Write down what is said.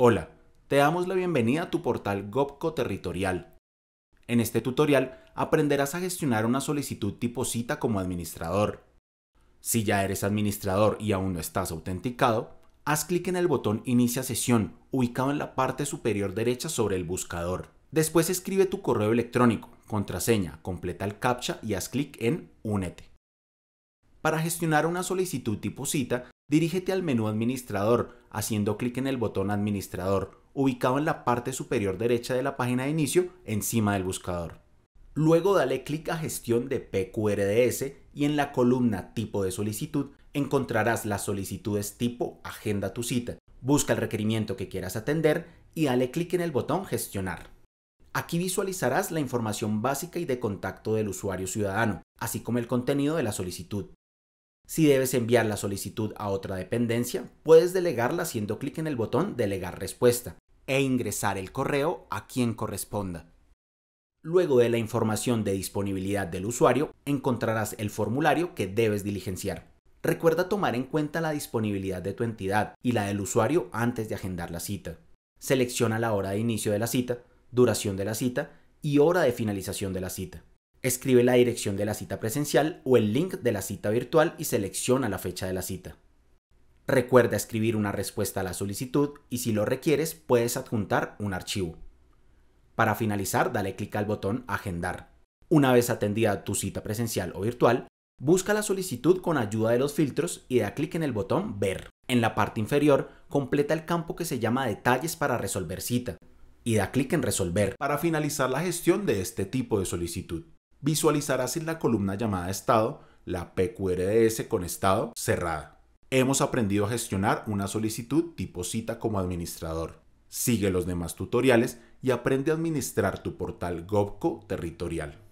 Hola, te damos la bienvenida a tu portal GOPCO Territorial. En este tutorial aprenderás a gestionar una solicitud tipo cita como administrador. Si ya eres administrador y aún no estás autenticado, haz clic en el botón Inicia sesión, ubicado en la parte superior derecha sobre el buscador. Después escribe tu correo electrónico, contraseña, completa el CAPTCHA y haz clic en Únete. Para gestionar una solicitud tipo cita, Dirígete al menú Administrador, haciendo clic en el botón Administrador, ubicado en la parte superior derecha de la página de inicio, encima del buscador. Luego dale clic a Gestión de PQRDS y en la columna Tipo de solicitud encontrarás las solicitudes tipo Agenda tu cita. Busca el requerimiento que quieras atender y dale clic en el botón Gestionar. Aquí visualizarás la información básica y de contacto del usuario ciudadano, así como el contenido de la solicitud. Si debes enviar la solicitud a otra dependencia, puedes delegarla haciendo clic en el botón Delegar respuesta e ingresar el correo a quien corresponda. Luego de la información de disponibilidad del usuario, encontrarás el formulario que debes diligenciar. Recuerda tomar en cuenta la disponibilidad de tu entidad y la del usuario antes de agendar la cita. Selecciona la hora de inicio de la cita, duración de la cita y hora de finalización de la cita. Escribe la dirección de la cita presencial o el link de la cita virtual y selecciona la fecha de la cita. Recuerda escribir una respuesta a la solicitud y si lo requieres puedes adjuntar un archivo. Para finalizar, dale clic al botón Agendar. Una vez atendida tu cita presencial o virtual, busca la solicitud con ayuda de los filtros y da clic en el botón Ver. En la parte inferior, completa el campo que se llama Detalles para resolver cita y da clic en Resolver para finalizar la gestión de este tipo de solicitud visualizarás en la columna llamada Estado la PQRDS con Estado cerrada. Hemos aprendido a gestionar una solicitud tipo cita como administrador. Sigue los demás tutoriales y aprende a administrar tu portal GovCo territorial.